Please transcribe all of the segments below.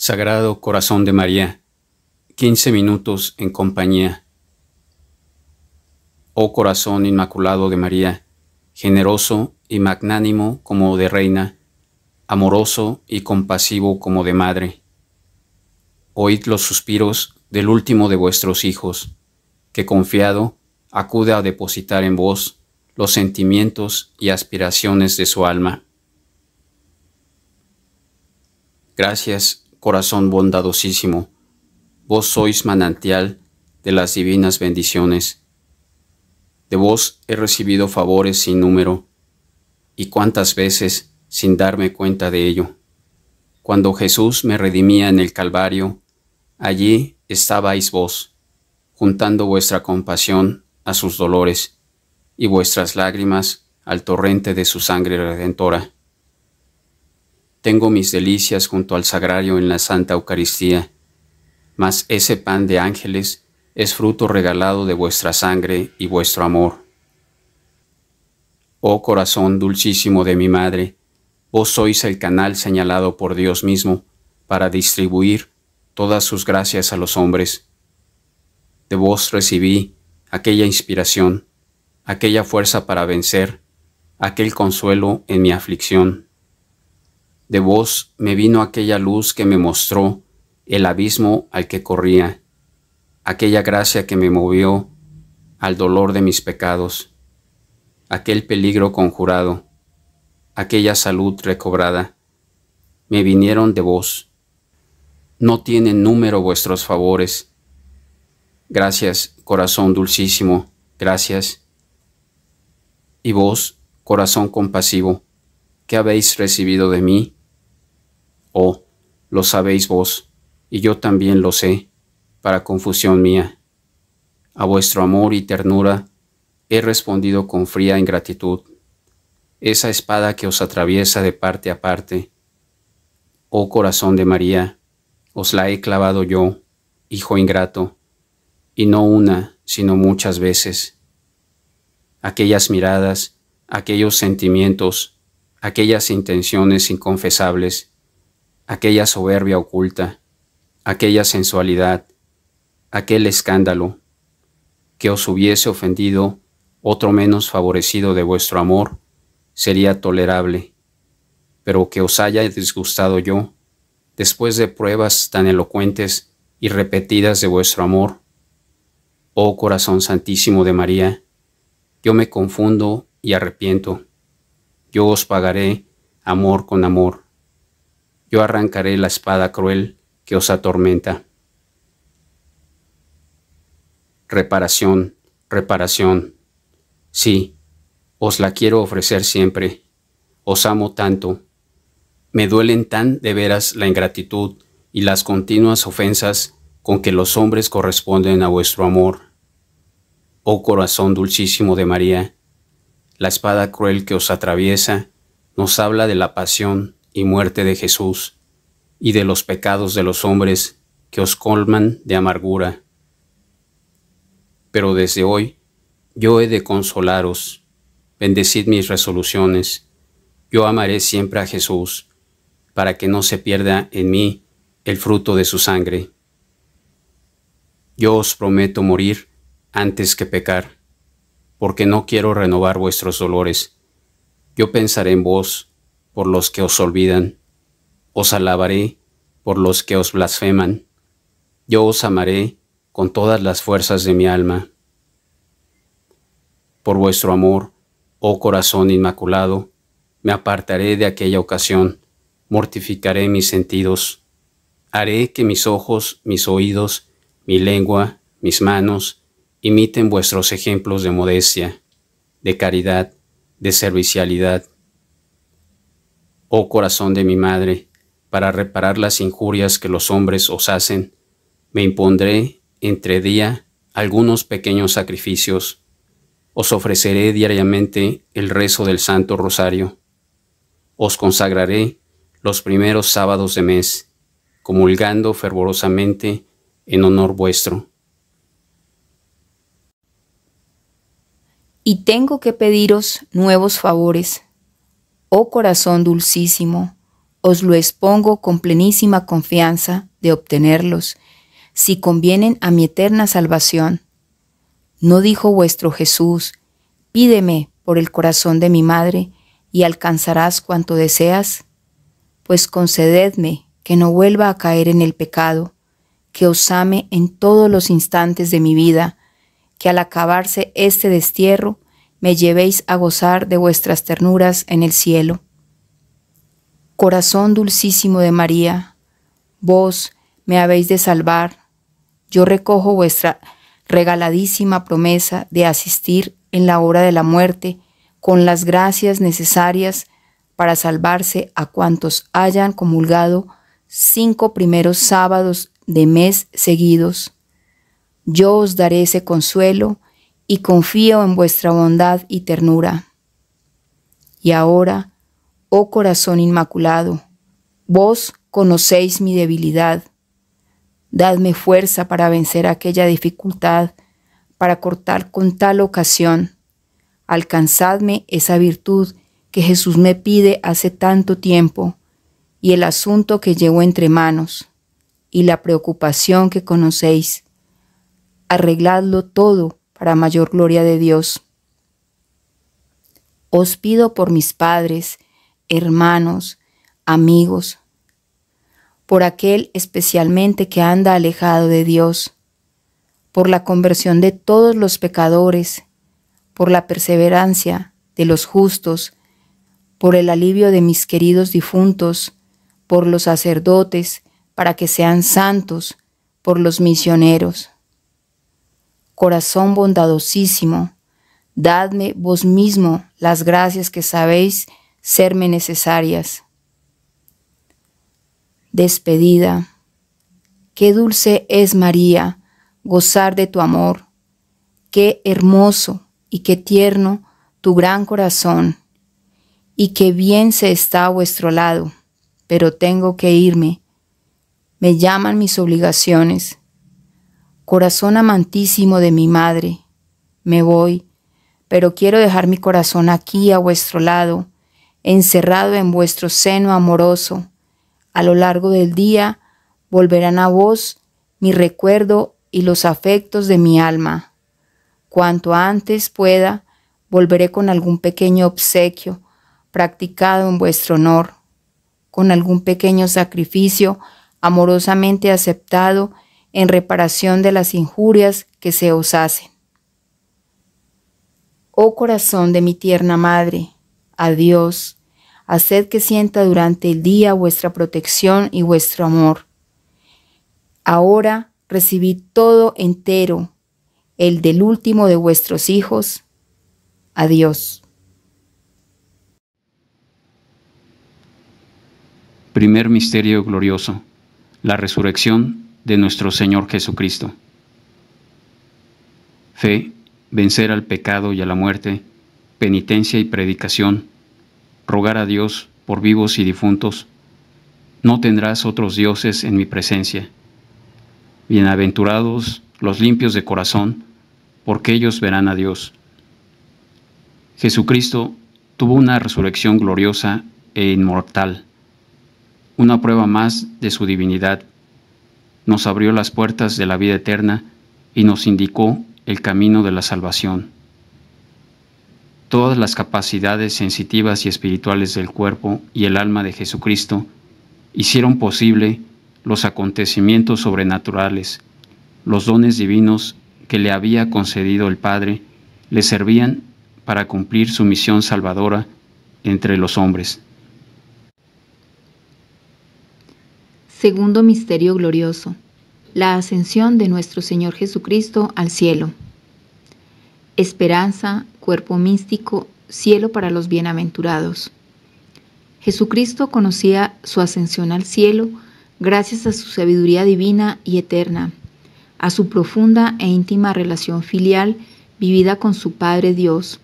Sagrado Corazón de María, quince minutos en compañía. Oh corazón inmaculado de María, generoso y magnánimo como de reina, amoroso y compasivo como de madre. Oíd los suspiros del último de vuestros hijos, que confiado acude a depositar en vos los sentimientos y aspiraciones de su alma. Gracias corazón bondadosísimo, vos sois manantial de las divinas bendiciones. De vos he recibido favores sin número, y cuántas veces sin darme cuenta de ello. Cuando Jesús me redimía en el Calvario, allí estabais vos, juntando vuestra compasión a sus dolores y vuestras lágrimas al torrente de su sangre redentora tengo mis delicias junto al sagrario en la Santa Eucaristía, mas ese pan de ángeles es fruto regalado de vuestra sangre y vuestro amor. Oh corazón dulcísimo de mi Madre, vos sois el canal señalado por Dios mismo para distribuir todas sus gracias a los hombres. De vos recibí aquella inspiración, aquella fuerza para vencer, aquel consuelo en mi aflicción de vos me vino aquella luz que me mostró el abismo al que corría, aquella gracia que me movió al dolor de mis pecados, aquel peligro conjurado, aquella salud recobrada, me vinieron de vos. No tienen número vuestros favores. Gracias, corazón dulcísimo, gracias. Y vos, corazón compasivo, ¿qué habéis recibido de mí? Oh, lo sabéis vos, y yo también lo sé, para confusión mía. A vuestro amor y ternura he respondido con fría ingratitud. Esa espada que os atraviesa de parte a parte. Oh corazón de María, os la he clavado yo, hijo ingrato, y no una, sino muchas veces. Aquellas miradas, aquellos sentimientos, aquellas intenciones inconfesables, aquella soberbia oculta, aquella sensualidad, aquel escándalo, que os hubiese ofendido otro menos favorecido de vuestro amor, sería tolerable, pero que os haya disgustado yo, después de pruebas tan elocuentes y repetidas de vuestro amor, oh corazón santísimo de María, yo me confundo y arrepiento. Yo os pagaré amor con amor yo arrancaré la espada cruel que os atormenta. Reparación, reparación. Sí, os la quiero ofrecer siempre. Os amo tanto. Me duelen tan de veras la ingratitud y las continuas ofensas con que los hombres corresponden a vuestro amor. Oh corazón dulcísimo de María, la espada cruel que os atraviesa nos habla de la pasión y muerte de Jesús, y de los pecados de los hombres que os colman de amargura. Pero desde hoy yo he de consolaros, bendecid mis resoluciones, yo amaré siempre a Jesús, para que no se pierda en mí el fruto de su sangre. Yo os prometo morir antes que pecar, porque no quiero renovar vuestros dolores. Yo pensaré en vos, por los que os olvidan. Os alabaré por los que os blasfeman. Yo os amaré con todas las fuerzas de mi alma. Por vuestro amor, oh corazón inmaculado, me apartaré de aquella ocasión, mortificaré mis sentidos, haré que mis ojos, mis oídos, mi lengua, mis manos, imiten vuestros ejemplos de modestia, de caridad, de servicialidad, Oh corazón de mi madre, para reparar las injurias que los hombres os hacen, me impondré entre día algunos pequeños sacrificios. Os ofreceré diariamente el rezo del Santo Rosario. Os consagraré los primeros sábados de mes, comulgando fervorosamente en honor vuestro. Y tengo que pediros nuevos favores oh corazón dulcísimo, os lo expongo con plenísima confianza de obtenerlos, si convienen a mi eterna salvación. ¿No dijo vuestro Jesús, pídeme por el corazón de mi madre, y alcanzarás cuanto deseas? Pues concededme que no vuelva a caer en el pecado, que os ame en todos los instantes de mi vida, que al acabarse este destierro me llevéis a gozar de vuestras ternuras en el cielo. Corazón dulcísimo de María, vos me habéis de salvar, yo recojo vuestra regaladísima promesa de asistir en la hora de la muerte con las gracias necesarias para salvarse a cuantos hayan comulgado cinco primeros sábados de mes seguidos. Yo os daré ese consuelo y confío en vuestra bondad y ternura. Y ahora, oh corazón inmaculado, vos conocéis mi debilidad. Dadme fuerza para vencer aquella dificultad, para cortar con tal ocasión. Alcanzadme esa virtud que Jesús me pide hace tanto tiempo, y el asunto que llevo entre manos, y la preocupación que conocéis. Arregladlo todo para mayor gloria de Dios. Os pido por mis padres, hermanos, amigos, por aquel especialmente que anda alejado de Dios, por la conversión de todos los pecadores, por la perseverancia de los justos, por el alivio de mis queridos difuntos, por los sacerdotes, para que sean santos, por los misioneros corazón bondadosísimo, dadme vos mismo las gracias que sabéis serme necesarias. Despedida. Qué dulce es María gozar de tu amor, qué hermoso y qué tierno tu gran corazón, y qué bien se está a vuestro lado, pero tengo que irme. Me llaman mis obligaciones. Corazón amantísimo de mi madre, me voy, pero quiero dejar mi corazón aquí a vuestro lado, encerrado en vuestro seno amoroso. A lo largo del día volverán a vos mi recuerdo y los afectos de mi alma. Cuanto antes pueda, volveré con algún pequeño obsequio practicado en vuestro honor, con algún pequeño sacrificio amorosamente aceptado en reparación de las injurias que se os hacen. Oh corazón de mi tierna madre, adiós, haced que sienta durante el día vuestra protección y vuestro amor. Ahora recibí todo entero, el del último de vuestros hijos. Adiós. Primer Misterio Glorioso, la Resurrección de nuestro Señor Jesucristo. Fe, vencer al pecado y a la muerte, penitencia y predicación, rogar a Dios por vivos y difuntos, no tendrás otros dioses en mi presencia. Bienaventurados los limpios de corazón, porque ellos verán a Dios. Jesucristo tuvo una resurrección gloriosa e inmortal, una prueba más de su divinidad nos abrió las puertas de la vida eterna y nos indicó el camino de la salvación. Todas las capacidades sensitivas y espirituales del cuerpo y el alma de Jesucristo hicieron posible los acontecimientos sobrenaturales, los dones divinos que le había concedido el Padre, le servían para cumplir su misión salvadora entre los hombres. Segundo Misterio Glorioso. La ascensión de nuestro Señor Jesucristo al cielo. Esperanza, cuerpo místico, cielo para los bienaventurados. Jesucristo conocía su ascensión al cielo gracias a su sabiduría divina y eterna, a su profunda e íntima relación filial vivida con su Padre Dios,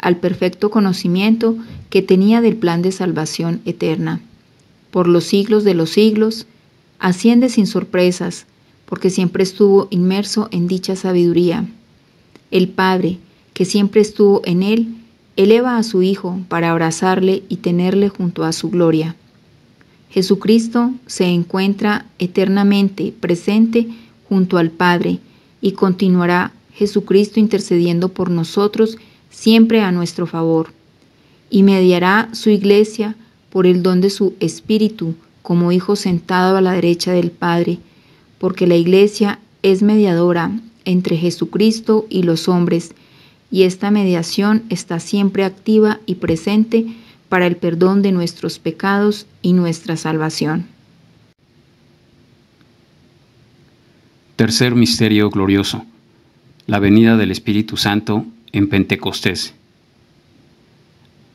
al perfecto conocimiento que tenía del plan de salvación eterna por los siglos de los siglos, asciende sin sorpresas, porque siempre estuvo inmerso en dicha sabiduría. El Padre, que siempre estuvo en él, eleva a su Hijo para abrazarle y tenerle junto a su gloria. Jesucristo se encuentra eternamente presente junto al Padre y continuará Jesucristo intercediendo por nosotros siempre a nuestro favor. Y mediará su iglesia por el don de su Espíritu, como hijo sentado a la derecha del Padre, porque la Iglesia es mediadora entre Jesucristo y los hombres, y esta mediación está siempre activa y presente para el perdón de nuestros pecados y nuestra salvación. Tercer misterio glorioso, la venida del Espíritu Santo en Pentecostés.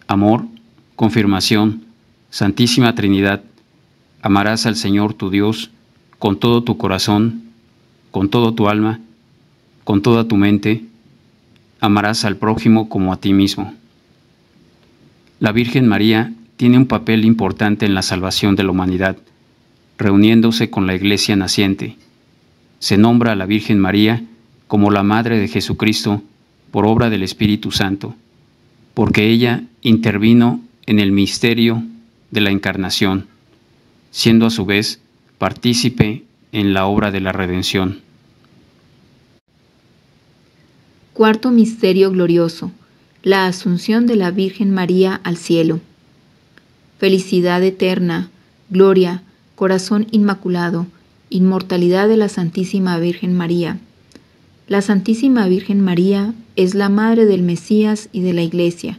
Amor, confirmación, Santísima Trinidad, amarás al Señor tu Dios con todo tu corazón, con todo tu alma, con toda tu mente, amarás al prójimo como a ti mismo. La Virgen María tiene un papel importante en la salvación de la humanidad, reuniéndose con la Iglesia naciente. Se nombra a la Virgen María como la Madre de Jesucristo por obra del Espíritu Santo, porque ella intervino en el misterio de la encarnación, siendo a su vez partícipe en la obra de la redención. Cuarto Misterio Glorioso. La Asunción de la Virgen María al Cielo. Felicidad eterna, gloria, corazón inmaculado, inmortalidad de la Santísima Virgen María. La Santísima Virgen María es la Madre del Mesías y de la Iglesia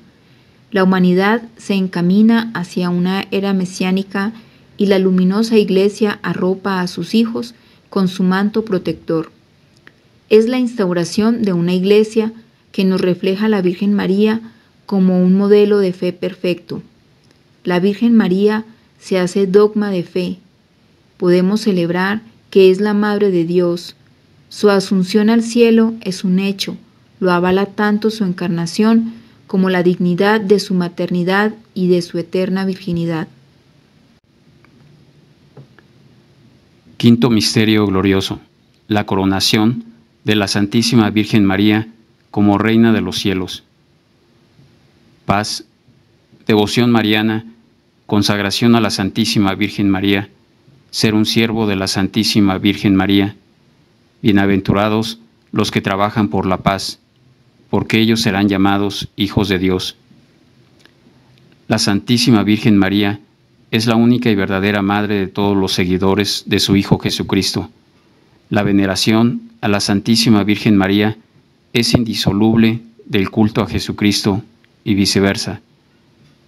la humanidad se encamina hacia una era mesiánica y la luminosa iglesia arropa a sus hijos con su manto protector. Es la instauración de una iglesia que nos refleja a la Virgen María como un modelo de fe perfecto. La Virgen María se hace dogma de fe. Podemos celebrar que es la Madre de Dios. Su asunción al cielo es un hecho, lo avala tanto su encarnación como la dignidad de su maternidad y de su eterna virginidad. Quinto Misterio Glorioso. La coronación de la Santísima Virgen María como Reina de los cielos. Paz, devoción mariana, consagración a la Santísima Virgen María, ser un siervo de la Santísima Virgen María. Bienaventurados los que trabajan por la paz porque ellos serán llamados hijos de Dios. La Santísima Virgen María es la única y verdadera madre de todos los seguidores de su Hijo Jesucristo. La veneración a la Santísima Virgen María es indisoluble del culto a Jesucristo y viceversa.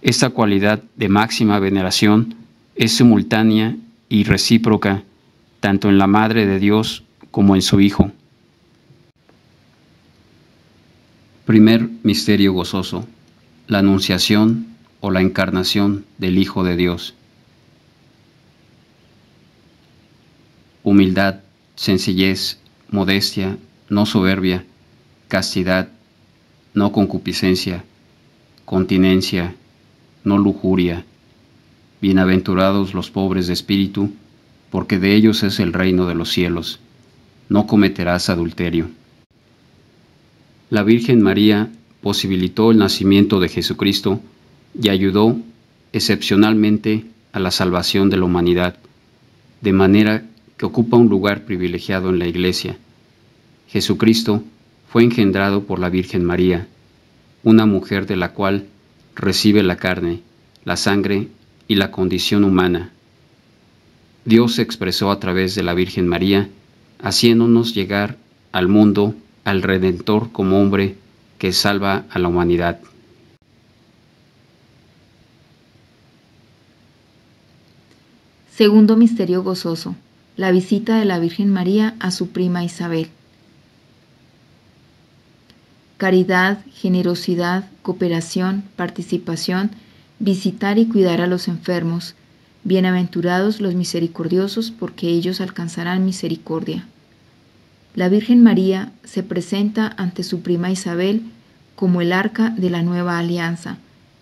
Esta cualidad de máxima veneración es simultánea y recíproca tanto en la Madre de Dios como en su Hijo. Primer misterio gozoso, la anunciación o la encarnación del Hijo de Dios. Humildad, sencillez, modestia, no soberbia, castidad, no concupiscencia, continencia, no lujuria. Bienaventurados los pobres de espíritu, porque de ellos es el reino de los cielos. No cometerás adulterio la Virgen María posibilitó el nacimiento de Jesucristo y ayudó excepcionalmente a la salvación de la humanidad, de manera que ocupa un lugar privilegiado en la Iglesia. Jesucristo fue engendrado por la Virgen María, una mujer de la cual recibe la carne, la sangre y la condición humana. Dios se expresó a través de la Virgen María, haciéndonos llegar al mundo al Redentor como hombre que salva a la humanidad. Segundo misterio gozoso, la visita de la Virgen María a su prima Isabel. Caridad, generosidad, cooperación, participación, visitar y cuidar a los enfermos. Bienaventurados los misericordiosos, porque ellos alcanzarán misericordia la Virgen María se presenta ante su prima Isabel como el arca de la nueva alianza,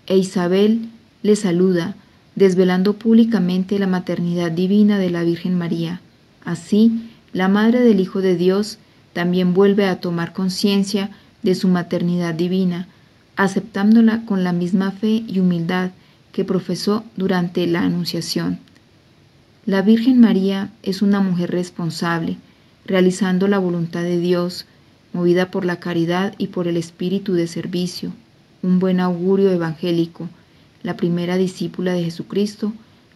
e Isabel le saluda, desvelando públicamente la maternidad divina de la Virgen María. Así, la Madre del Hijo de Dios también vuelve a tomar conciencia de su maternidad divina, aceptándola con la misma fe y humildad que profesó durante la Anunciación. La Virgen María es una mujer responsable, realizando la voluntad de Dios, movida por la caridad y por el espíritu de servicio, un buen augurio evangélico, la primera discípula de Jesucristo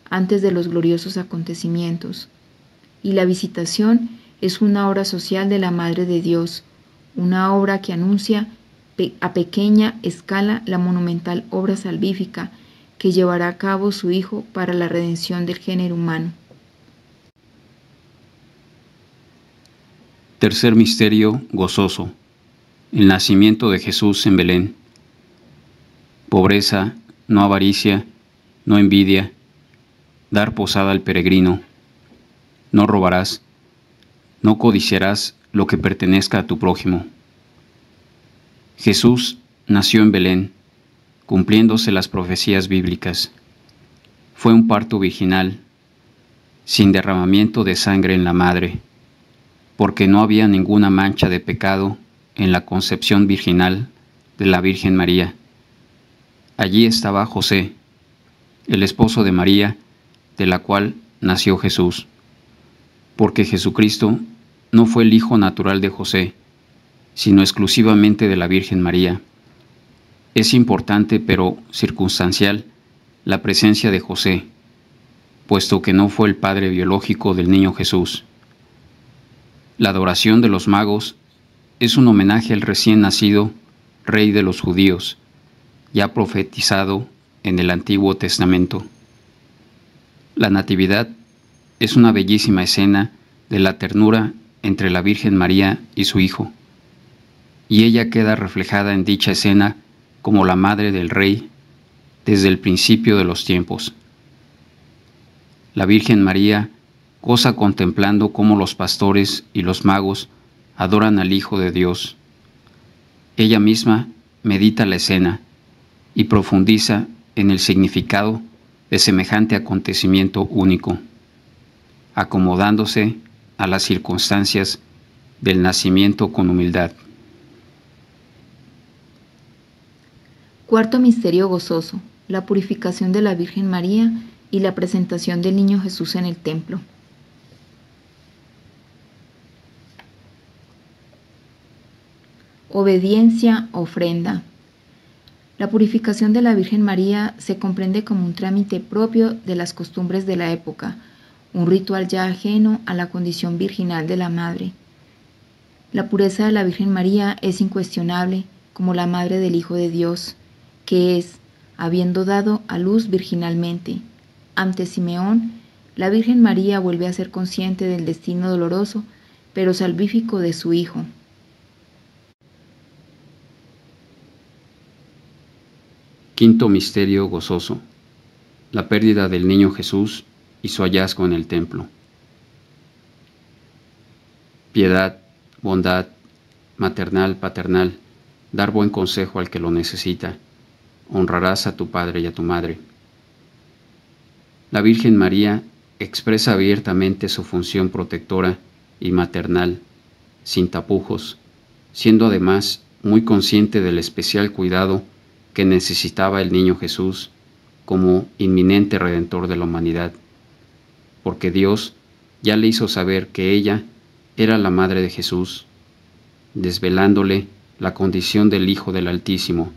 antes de los gloriosos acontecimientos. Y la visitación es una obra social de la Madre de Dios, una obra que anuncia a pequeña escala la monumental obra salvífica que llevará a cabo su Hijo para la redención del género humano. Tercer misterio gozoso. El nacimiento de Jesús en Belén. Pobreza, no avaricia, no envidia. Dar posada al peregrino. No robarás. No codiciarás lo que pertenezca a tu prójimo. Jesús nació en Belén, cumpliéndose las profecías bíblicas. Fue un parto virginal, sin derramamiento de sangre en la madre porque no había ninguna mancha de pecado en la concepción virginal de la Virgen María. Allí estaba José, el esposo de María, de la cual nació Jesús, porque Jesucristo no fue el hijo natural de José, sino exclusivamente de la Virgen María. Es importante, pero circunstancial, la presencia de José, puesto que no fue el padre biológico del niño Jesús. La adoración de los magos es un homenaje al recién nacido rey de los judíos, ya profetizado en el Antiguo Testamento. La Natividad es una bellísima escena de la ternura entre la Virgen María y su Hijo, y ella queda reflejada en dicha escena como la madre del rey desde el principio de los tiempos. La Virgen María cosa contemplando cómo los pastores y los magos adoran al Hijo de Dios. Ella misma medita la escena y profundiza en el significado de semejante acontecimiento único, acomodándose a las circunstancias del nacimiento con humildad. Cuarto misterio gozoso, la purificación de la Virgen María y la presentación del niño Jesús en el templo. Obediencia, ofrenda. La purificación de la Virgen María se comprende como un trámite propio de las costumbres de la época, un ritual ya ajeno a la condición virginal de la Madre. La pureza de la Virgen María es incuestionable como la Madre del Hijo de Dios, que es, habiendo dado a luz virginalmente. Ante Simeón, la Virgen María vuelve a ser consciente del destino doloroso, pero salvífico de su Hijo. Quinto Misterio Gozoso. La pérdida del niño Jesús y su hallazgo en el templo. Piedad, bondad, maternal, paternal, dar buen consejo al que lo necesita. Honrarás a tu padre y a tu madre. La Virgen María expresa abiertamente su función protectora y maternal, sin tapujos, siendo además muy consciente del especial cuidado que necesitaba el niño Jesús como inminente redentor de la humanidad, porque Dios ya le hizo saber que ella era la madre de Jesús, desvelándole la condición del Hijo del Altísimo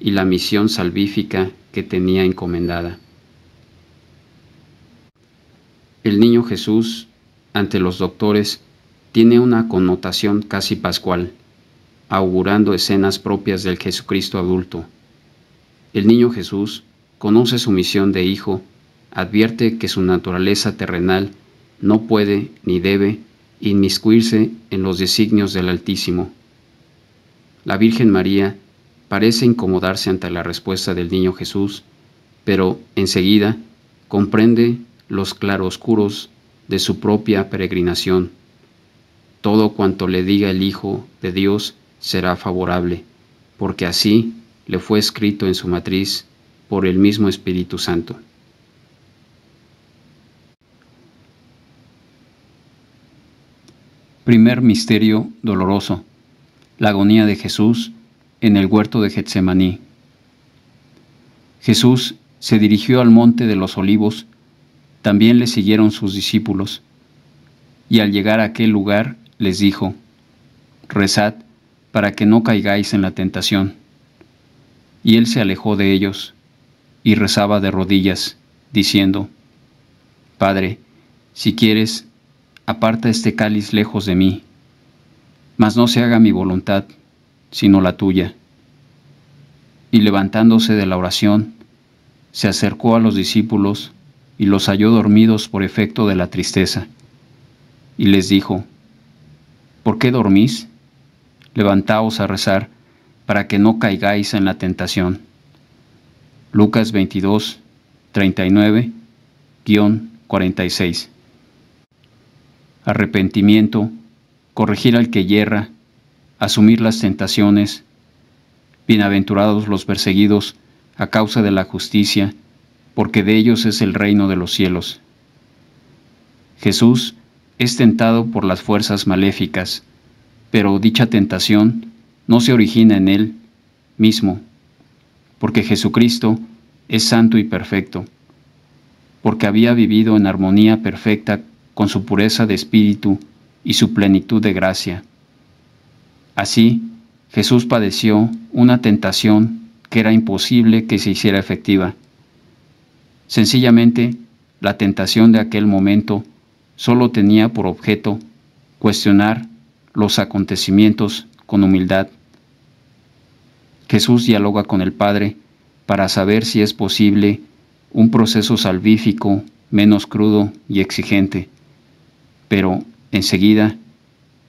y la misión salvífica que tenía encomendada. El niño Jesús, ante los doctores, tiene una connotación casi pascual, augurando escenas propias del Jesucristo adulto el niño Jesús conoce su misión de hijo, advierte que su naturaleza terrenal no puede ni debe inmiscuirse en los designios del Altísimo. La Virgen María parece incomodarse ante la respuesta del niño Jesús, pero enseguida comprende los claroscuros de su propia peregrinación. Todo cuanto le diga el Hijo de Dios será favorable, porque así le fue escrito en su matriz por el mismo Espíritu Santo. Primer misterio doloroso. La agonía de Jesús en el huerto de Getsemaní. Jesús se dirigió al monte de los olivos, también le siguieron sus discípulos, y al llegar a aquel lugar les dijo, Rezad para que no caigáis en la tentación. Y él se alejó de ellos y rezaba de rodillas, diciendo, Padre, si quieres, aparta este cáliz lejos de mí, mas no se haga mi voluntad, sino la tuya. Y levantándose de la oración, se acercó a los discípulos y los halló dormidos por efecto de la tristeza. Y les dijo, ¿por qué dormís? Levantaos a rezar para que no caigáis en la tentación. Lucas 22, 39, 46. Arrepentimiento, corregir al que yerra, asumir las tentaciones, bienaventurados los perseguidos a causa de la justicia, porque de ellos es el reino de los cielos. Jesús es tentado por las fuerzas maléficas, pero dicha tentación no se origina en Él mismo, porque Jesucristo es santo y perfecto, porque había vivido en armonía perfecta con su pureza de espíritu y su plenitud de gracia. Así, Jesús padeció una tentación que era imposible que se hiciera efectiva. Sencillamente, la tentación de aquel momento solo tenía por objeto cuestionar los acontecimientos con humildad. Jesús dialoga con el Padre para saber si es posible un proceso salvífico menos crudo y exigente. Pero, enseguida,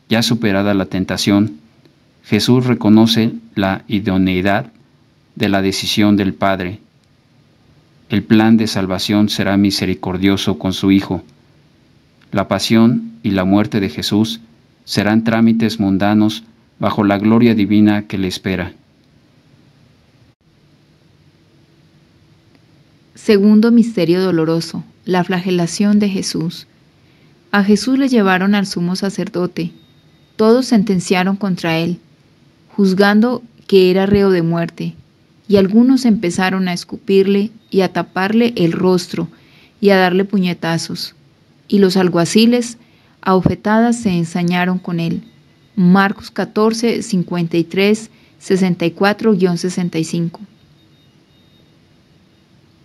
ya superada la tentación, Jesús reconoce la idoneidad de la decisión del Padre. El plan de salvación será misericordioso con su Hijo. La pasión y la muerte de Jesús serán trámites mundanos bajo la gloria divina que le espera. Segundo misterio doloroso, la flagelación de Jesús. A Jesús le llevaron al sumo sacerdote. Todos sentenciaron contra él, juzgando que era reo de muerte, y algunos empezaron a escupirle y a taparle el rostro y a darle puñetazos, y los alguaciles a ofetadas se ensañaron con él Marcos 14, 53, 64-65.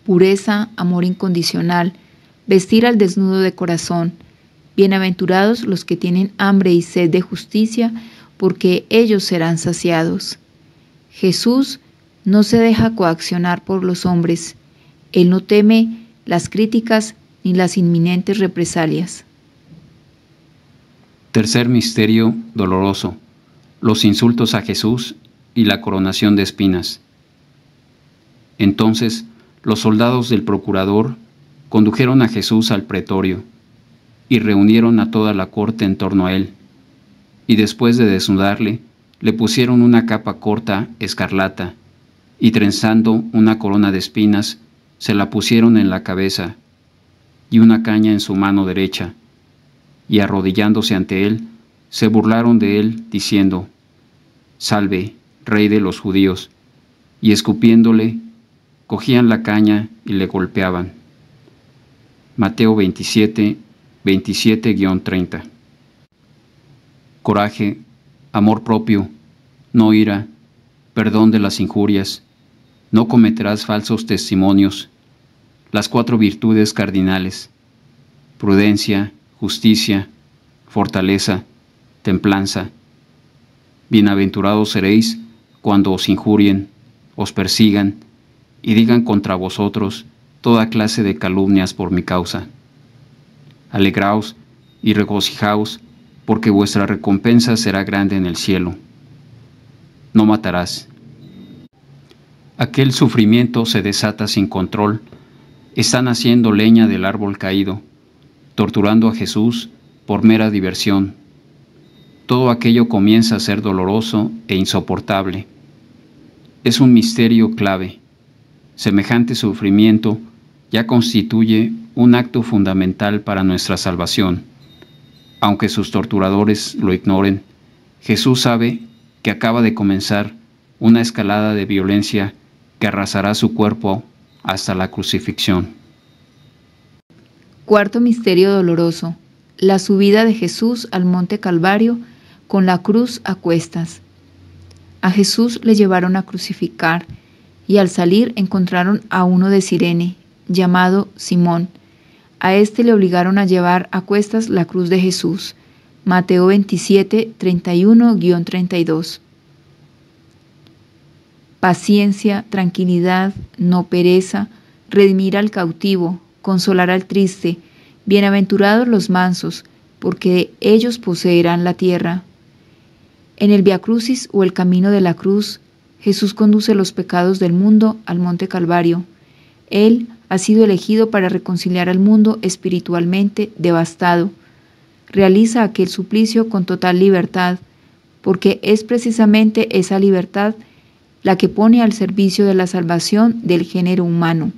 Pureza, amor incondicional, vestir al desnudo de corazón. Bienaventurados los que tienen hambre y sed de justicia, porque ellos serán saciados. Jesús no se deja coaccionar por los hombres. Él no teme las críticas ni las inminentes represalias. Tercer misterio doloroso, los insultos a Jesús y la coronación de espinas. Entonces los soldados del procurador condujeron a Jesús al pretorio y reunieron a toda la corte en torno a él, y después de desnudarle, le pusieron una capa corta escarlata, y trenzando una corona de espinas, se la pusieron en la cabeza y una caña en su mano derecha y arrodillándose ante él, se burlaron de él, diciendo, Salve, rey de los judíos, y escupiéndole, cogían la caña y le golpeaban. Mateo 27, 27-30. Coraje, amor propio, no ira, perdón de las injurias, no cometerás falsos testimonios, las cuatro virtudes cardinales, prudencia, justicia, fortaleza, templanza. Bienaventurados seréis cuando os injurien, os persigan y digan contra vosotros toda clase de calumnias por mi causa. Alegraos y regocijaos, porque vuestra recompensa será grande en el cielo. No matarás. Aquel sufrimiento se desata sin control. Están haciendo leña del árbol caído torturando a Jesús por mera diversión. Todo aquello comienza a ser doloroso e insoportable. Es un misterio clave. Semejante sufrimiento ya constituye un acto fundamental para nuestra salvación. Aunque sus torturadores lo ignoren, Jesús sabe que acaba de comenzar una escalada de violencia que arrasará su cuerpo hasta la crucifixión. Cuarto misterio doloroso. La subida de Jesús al monte Calvario con la cruz a cuestas. A Jesús le llevaron a crucificar y al salir encontraron a uno de Sirene, llamado Simón. A este le obligaron a llevar a cuestas la cruz de Jesús. Mateo 27, 31-32. Paciencia, tranquilidad, no pereza, redimir al cautivo, consolar al triste, bienaventurados los mansos, porque ellos poseerán la tierra. En el Via Crucis o el camino de la cruz, Jesús conduce los pecados del mundo al Monte Calvario. Él ha sido elegido para reconciliar al mundo espiritualmente devastado. Realiza aquel suplicio con total libertad, porque es precisamente esa libertad la que pone al servicio de la salvación del género humano.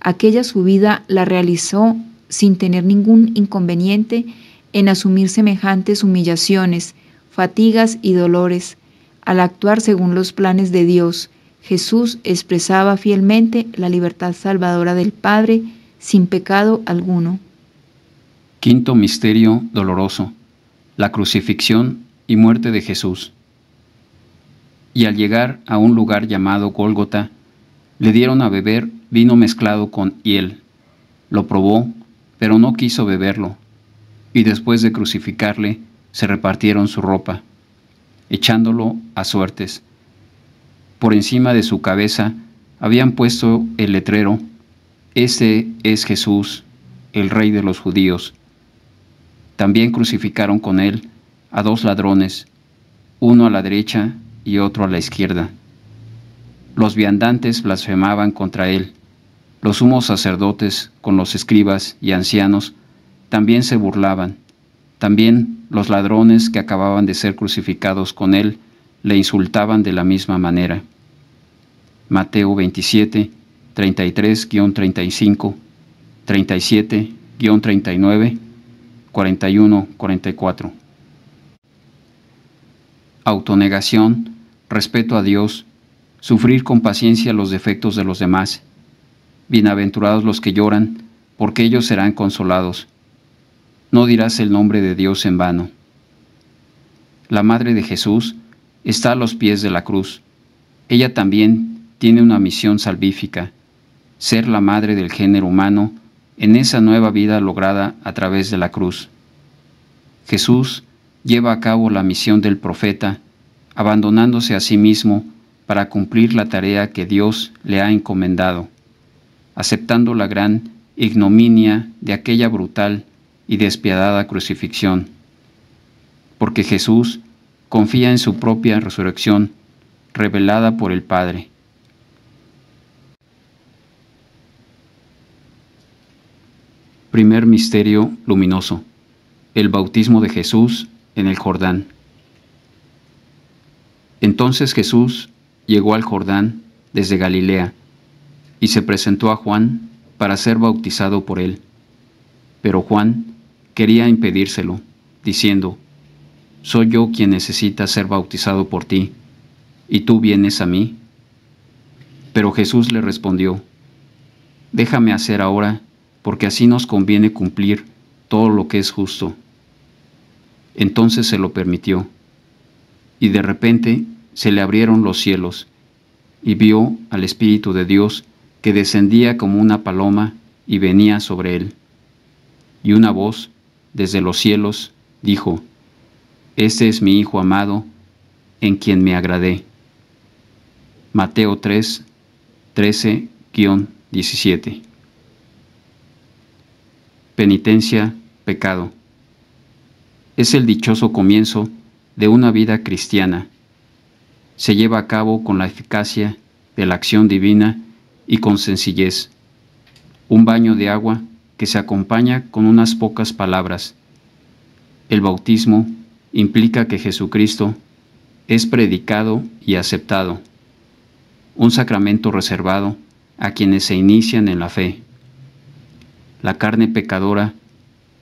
Aquella subida la realizó sin tener ningún inconveniente en asumir semejantes humillaciones, fatigas y dolores. Al actuar según los planes de Dios, Jesús expresaba fielmente la libertad salvadora del Padre sin pecado alguno. Quinto misterio doloroso, la crucifixión y muerte de Jesús. Y al llegar a un lugar llamado Gólgota, le dieron a beber vino mezclado con hiel. Lo probó, pero no quiso beberlo, y después de crucificarle, se repartieron su ropa, echándolo a suertes. Por encima de su cabeza habían puesto el letrero, Este es Jesús, el Rey de los judíos. También crucificaron con él a dos ladrones, uno a la derecha y otro a la izquierda. Los viandantes blasfemaban contra él, los sumos sacerdotes, con los escribas y ancianos, también se burlaban. También los ladrones que acababan de ser crucificados con él le insultaban de la misma manera. Mateo 27, 33-35, 37-39, 41-44. Autonegación, respeto a Dios, sufrir con paciencia los defectos de los demás Bienaventurados los que lloran, porque ellos serán consolados. No dirás el nombre de Dios en vano. La Madre de Jesús está a los pies de la cruz. Ella también tiene una misión salvífica, ser la Madre del género humano en esa nueva vida lograda a través de la cruz. Jesús lleva a cabo la misión del profeta, abandonándose a sí mismo para cumplir la tarea que Dios le ha encomendado aceptando la gran ignominia de aquella brutal y despiadada crucifixión. Porque Jesús confía en su propia resurrección revelada por el Padre. Primer Misterio Luminoso. El bautismo de Jesús en el Jordán. Entonces Jesús llegó al Jordán desde Galilea y se presentó a Juan para ser bautizado por él. Pero Juan quería impedírselo, diciendo, Soy yo quien necesita ser bautizado por ti, y tú vienes a mí. Pero Jesús le respondió, Déjame hacer ahora, porque así nos conviene cumplir todo lo que es justo. Entonces se lo permitió, y de repente se le abrieron los cielos, y vio al Espíritu de Dios que descendía como una paloma y venía sobre él. Y una voz desde los cielos dijo, Este es mi Hijo amado, en quien me agradé. Mateo 3, 13-17. Penitencia, pecado. Es el dichoso comienzo de una vida cristiana. Se lleva a cabo con la eficacia de la acción divina y con sencillez. Un baño de agua que se acompaña con unas pocas palabras. El bautismo implica que Jesucristo es predicado y aceptado, un sacramento reservado a quienes se inician en la fe. La carne pecadora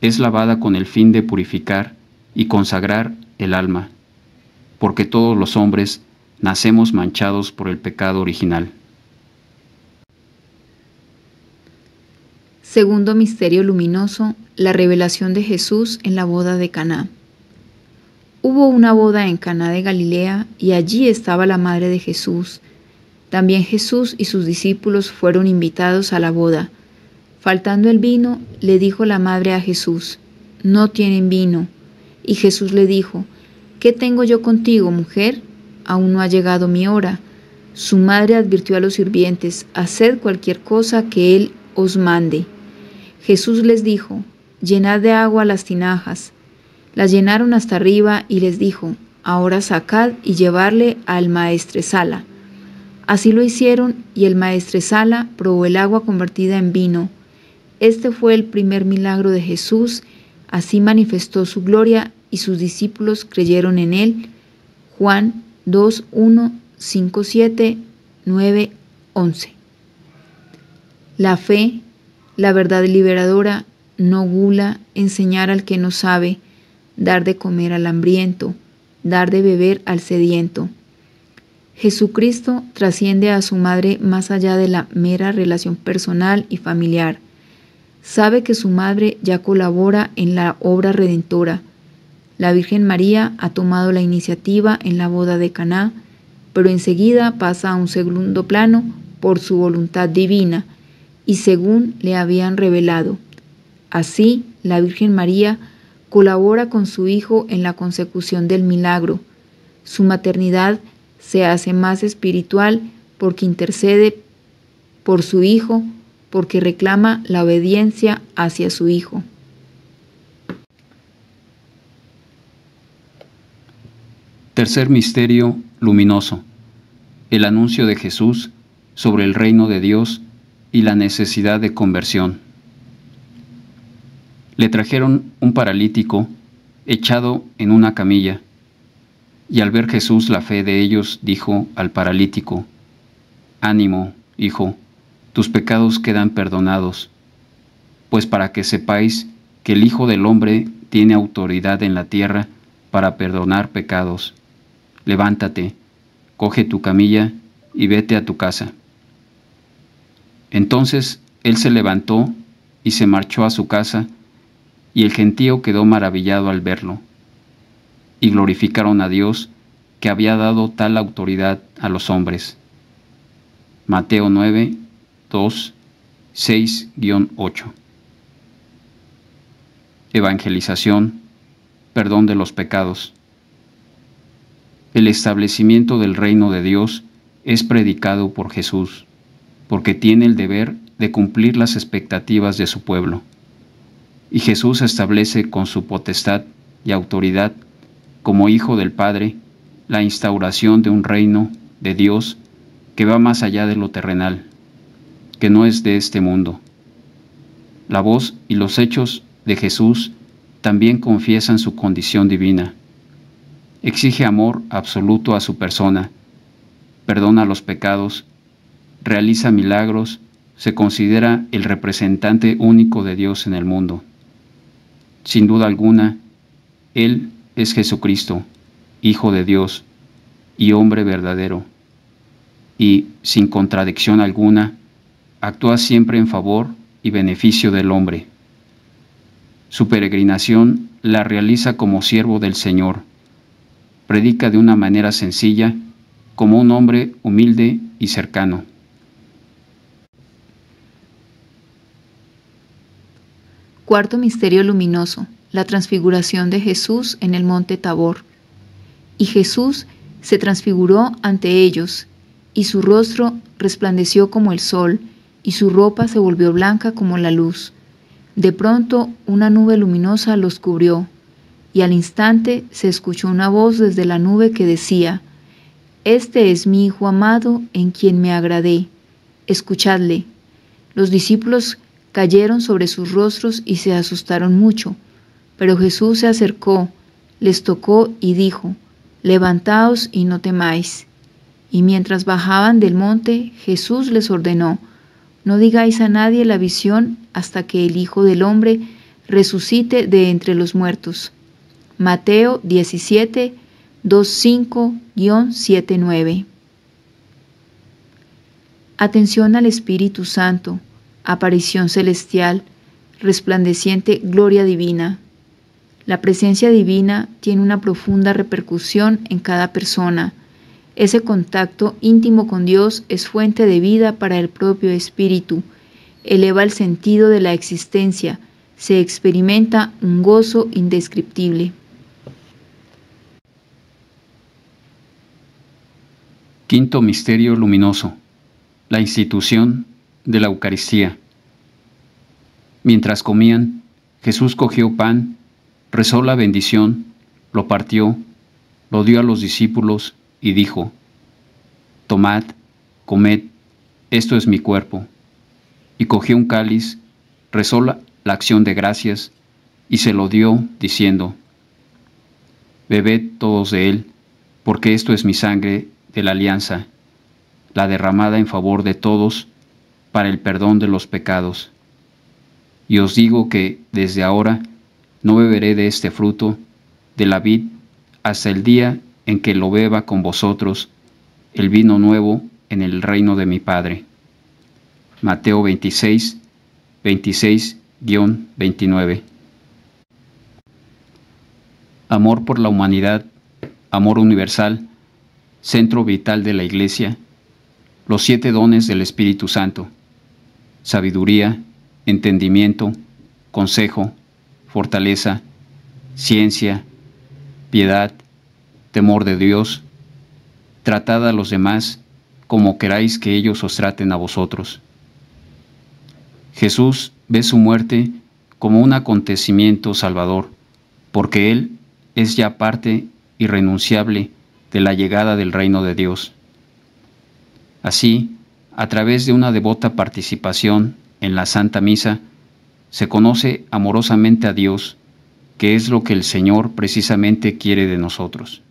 es lavada con el fin de purificar y consagrar el alma, porque todos los hombres nacemos manchados por el pecado original. Segundo misterio luminoso, la revelación de Jesús en la boda de Caná. Hubo una boda en Caná de Galilea y allí estaba la madre de Jesús. También Jesús y sus discípulos fueron invitados a la boda. Faltando el vino, le dijo la madre a Jesús, no tienen vino. Y Jesús le dijo, ¿qué tengo yo contigo, mujer? Aún no ha llegado mi hora. Su madre advirtió a los sirvientes, haced cualquier cosa que él os mande. Jesús les dijo, llenad de agua las tinajas. Las llenaron hasta arriba y les dijo, ahora sacad y llevarle al Sala. Así lo hicieron y el Sala probó el agua convertida en vino. Este fue el primer milagro de Jesús, así manifestó su gloria y sus discípulos creyeron en él. Juan 2, 1, 5, 7, 9, 11. La fe la verdad liberadora, no gula, enseñar al que no sabe, dar de comer al hambriento, dar de beber al sediento. Jesucristo trasciende a su madre más allá de la mera relación personal y familiar. Sabe que su madre ya colabora en la obra redentora. La Virgen María ha tomado la iniciativa en la boda de Caná, pero enseguida pasa a un segundo plano por su voluntad divina y según le habían revelado. Así, la Virgen María colabora con su Hijo en la consecución del milagro. Su maternidad se hace más espiritual porque intercede por su Hijo, porque reclama la obediencia hacia su Hijo. Tercer misterio luminoso. El anuncio de Jesús sobre el reino de Dios y la necesidad de conversión. Le trajeron un paralítico echado en una camilla, y al ver Jesús la fe de ellos, dijo al paralítico, Ánimo, hijo, tus pecados quedan perdonados, pues para que sepáis que el Hijo del Hombre tiene autoridad en la tierra para perdonar pecados. Levántate, coge tu camilla y vete a tu casa. Entonces él se levantó y se marchó a su casa, y el gentío quedó maravillado al verlo, y glorificaron a Dios que había dado tal autoridad a los hombres. Mateo 9, 2, 6-8. Evangelización, perdón de los pecados. El establecimiento del reino de Dios es predicado por Jesús porque tiene el deber de cumplir las expectativas de su pueblo. Y Jesús establece con su potestad y autoridad, como Hijo del Padre, la instauración de un reino de Dios que va más allá de lo terrenal, que no es de este mundo. La voz y los hechos de Jesús también confiesan su condición divina. Exige amor absoluto a su persona, perdona los pecados realiza milagros, se considera el representante único de Dios en el mundo. Sin duda alguna, Él es Jesucristo, Hijo de Dios y hombre verdadero, y, sin contradicción alguna, actúa siempre en favor y beneficio del hombre. Su peregrinación la realiza como siervo del Señor. Predica de una manera sencilla, como un hombre humilde y cercano. Cuarto misterio luminoso, la transfiguración de Jesús en el monte Tabor. Y Jesús se transfiguró ante ellos, y su rostro resplandeció como el sol, y su ropa se volvió blanca como la luz. De pronto una nube luminosa los cubrió, y al instante se escuchó una voz desde la nube que decía, Este es mi Hijo amado en quien me agradé, escuchadle. Los discípulos cayeron sobre sus rostros y se asustaron mucho. Pero Jesús se acercó, les tocó y dijo, Levantaos y no temáis. Y mientras bajaban del monte, Jesús les ordenó, No digáis a nadie la visión hasta que el Hijo del Hombre resucite de entre los muertos. Mateo 17, 25-79. Atención al Espíritu Santo aparición celestial, resplandeciente gloria divina. La presencia divina tiene una profunda repercusión en cada persona. Ese contacto íntimo con Dios es fuente de vida para el propio espíritu, eleva el sentido de la existencia, se experimenta un gozo indescriptible. Quinto Misterio Luminoso. La institución de la Eucaristía. Mientras comían, Jesús cogió pan, rezó la bendición, lo partió, lo dio a los discípulos y dijo, Tomad, comed, esto es mi cuerpo. Y cogió un cáliz, rezó la, acción de gracias y se lo dio diciendo, Bebed todos de él, porque esto es mi sangre de la alianza, la derramada en favor de todos para el perdón de los pecados. Y os digo que desde ahora no beberé de este fruto de la vid hasta el día en que lo beba con vosotros el vino nuevo en el reino de mi Padre. Mateo 26, 26-29. Amor por la humanidad, amor universal, centro vital de la Iglesia, los siete dones del Espíritu Santo sabiduría, entendimiento, consejo, fortaleza, ciencia, piedad, temor de Dios. Tratad a los demás como queráis que ellos os traten a vosotros. Jesús ve su muerte como un acontecimiento salvador, porque Él es ya parte irrenunciable de la llegada del reino de Dios. Así, a través de una devota participación en la Santa Misa, se conoce amorosamente a Dios, que es lo que el Señor precisamente quiere de nosotros.